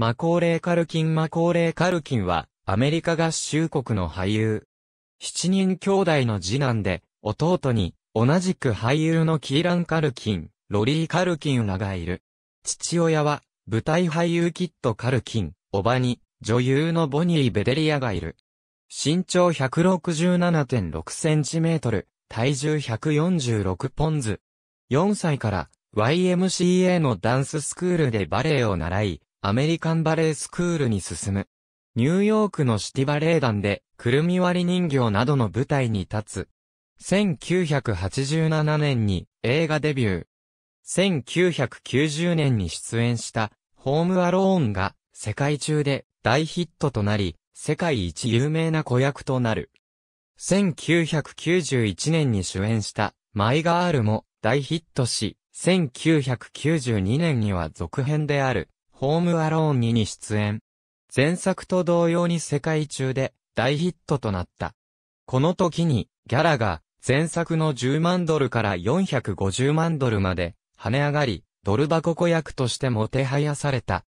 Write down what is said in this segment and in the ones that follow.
マコーレー・カルキンマコーレー・カルキンは、アメリカ合衆国の俳優。七人兄弟の次男で、弟に、同じく俳優のキーラン・カルキン、ロリー・カルキンらがいる。父親は、舞台俳優キット・カルキン、おばに、女優のボニー・ベデリアがいる。身長167.6センチメートル、体重146ポンズ。4歳から YMCA のダンススクールでバレエを習い、アメリカンバレースクールに進む。ニューヨークのシティバレー団で、くるみ割り人形などの舞台に立つ。1987年に映画デビュー。1990年に出演した、ホームアローンが、世界中で大ヒットとなり、世界一有名な子役となる。1991年に主演した、マイガールも大ヒットし、1992年には続編である。ホームアローン2に出演。前作と同様に世界中で大ヒットとなった。この時に、ギャラが前作の10万ドルから450万ドルまで跳ね上がり、ドル箱子役としてもてはやされた。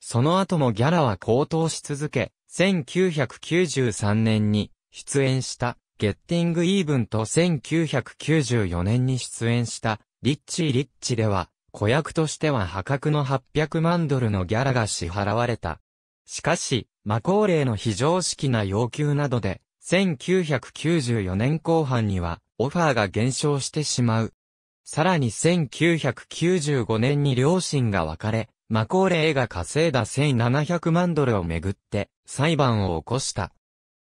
その後もギャラは高騰し続け、1993年に出演したゲッティングイーブンと1994年に出演したリッチー・リッチでは子役としては破格の800万ドルのギャラが支払われた。しかし、マコーレーの非常識な要求などで、1994年後半には、オファーが減少してしまう。さらに1995年に両親が別れ、マコーレーが稼いだ1700万ドルをめぐって、裁判を起こした。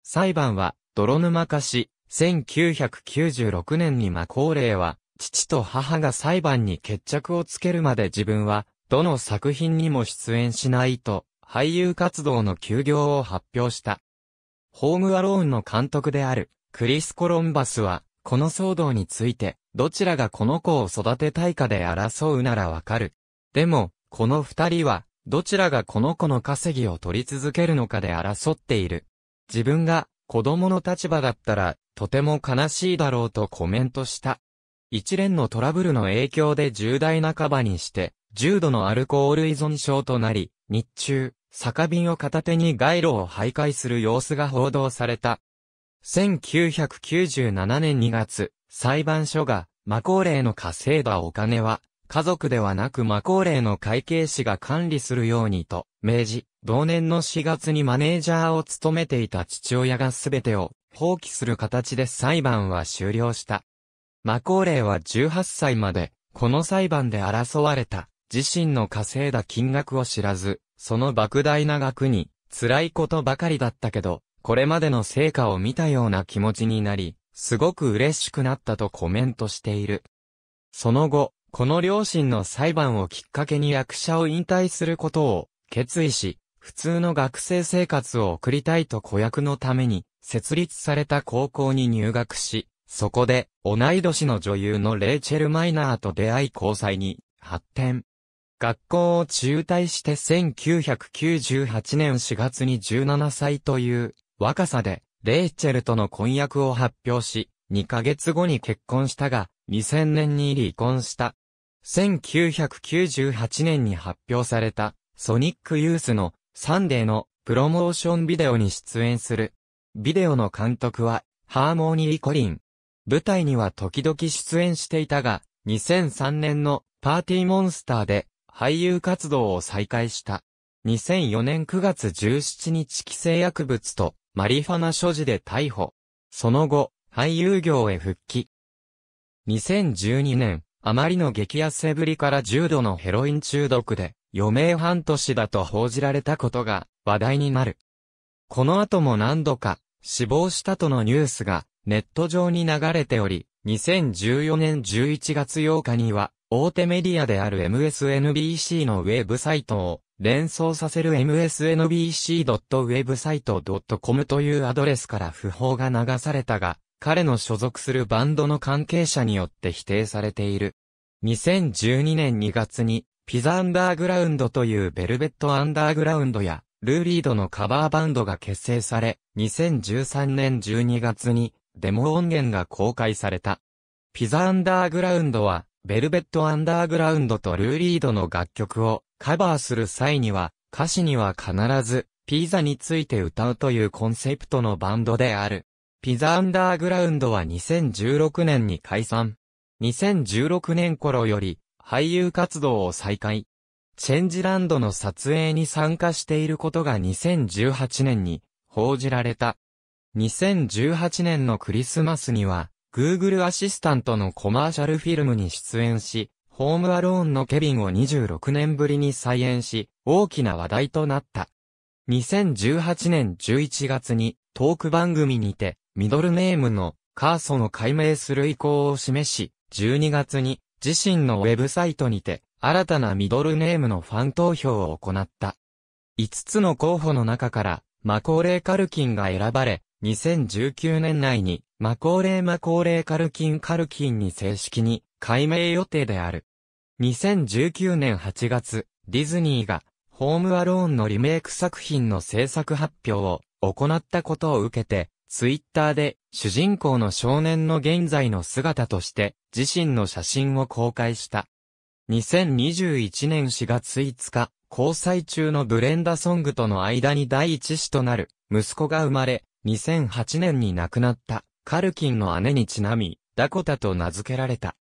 裁判は、泥沼化し、1996年にマコーレーは、父と母が裁判に決着をつけるまで自分は、どの作品にも出演しないと、俳優活動の休業を発表した。ホームアローンの監督である、クリス・コロンバスは、この騒動について、どちらがこの子を育てたいかで争うならわかる。でも、この二人は、どちらがこの子の稼ぎを取り続けるのかで争っている。自分が、子供の立場だったら、とても悲しいだろうとコメントした。一連のトラブルの影響で重大な半ばにして、重度のアルコール依存症となり、日中、酒瓶を片手に街路を徘徊する様子が報道された。1997年2月、裁判所が、マコーレーの稼いだお金は、家族ではなくマコーレーの会計士が管理するようにと、明治、同年の4月にマネージャーを務めていた父親が全てを、放棄する形で裁判は終了した。マコーレーは18歳まで、この裁判で争われた、自身の稼いだ金額を知らず、その莫大な額に、辛いことばかりだったけど、これまでの成果を見たような気持ちになり、すごく嬉しくなったとコメントしている。その後、この両親の裁判をきっかけに役者を引退することを決意し、普通の学生生活を送りたいと子役のために設立された高校に入学し、そこで、同い年の女優のレイチェル・マイナーと出会い交際に発展。学校を中退して1998年4月に17歳という若さで、レイチェルとの婚約を発表し、2ヶ月後に結婚したが、2000年に離婚した。1998年に発表された、ソニックユースのサンデーのプロモーションビデオに出演する。ビデオの監督は、ハーモニー・コリン。舞台には時々出演していたが、2003年のパーティーモンスターで俳優活動を再開した。2004年9月17日規制薬物とマリファナ所持で逮捕。その後、俳優業へ復帰。2012年、あまりの激痩せぶりから重度のヘロイン中毒で、余命半年だと報じられたことが話題になる。この後も何度か死亡したとのニュースがネット上に流れており、2014年11月8日には、大手メディアである MSNBC のウェブサイトを連想させる msnbc.website.com というアドレスから不法が流されたが、彼の所属するバンドの関係者によって否定されている。2012年2月に、ピザアンダーグラウンドというベルベットアンダーグラウンドや、ルーリードのカバーバンドが結成され、2013年12月に、デモ音源が公開された。ピザアンダーグラウンドは、ベルベットアンダーグラウンドとルーリードの楽曲をカバーする際には、歌詞には必ず、ピザについて歌うというコンセプトのバンドである。ピザアンダーグラウンドは2016年に解散。2016年頃より、俳優活動を再開。チェンジランドの撮影に参加していることが2018年に報じられた。2018年のクリスマスには、Google アシスタントのコマーシャルフィルムに出演し、ホームアローンのケビンを26年ぶりに再演し、大きな話題となった。2018年11月にトーク番組にて、ミドルネームのカーソンを解明する意向を示し、12月に自身のウェブサイトにて、新たなミドルネームのファン投票を行った。5つの候補の中から、マコーレー・カルキンが選ばれ、2019年内に、マコーレーマコーレーカルキンカルキンに正式に改名予定である。2019年8月、ディズニーが、ホームアローンのリメイク作品の制作発表を行ったことを受けて、ツイッターで主人公の少年の現在の姿として自身の写真を公開した。2021年4月5日、交際中のブレンダソングとの間に第一子となる息子が生まれ、2008年に亡くなったカルキンの姉にちなみ、ダコタと名付けられた。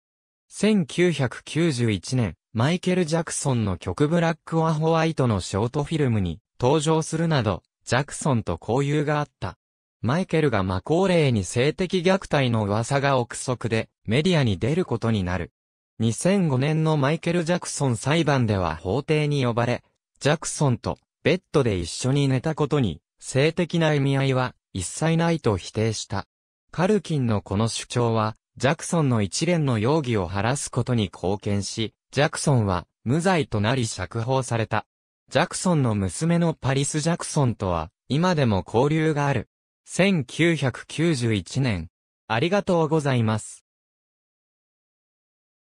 1991年、マイケル・ジャクソンの曲ブラック・ア・ホワイトのショートフィルムに登場するなど、ジャクソンと交友があった。マイケルがマコーレーに性的虐待の噂が憶測で、メディアに出ることになる。2005年のマイケル・ジャクソン裁判では法廷に呼ばれ、ジャクソンとベッドで一緒に寝たことに、性的な意味合いは一切ないと否定した。カルキンのこの主張は、ジャクソンの一連の容疑を晴らすことに貢献し、ジャクソンは無罪となり釈放された。ジャクソンの娘のパリス・ジャクソンとは、今でも交流がある。1991年。ありがとうございます。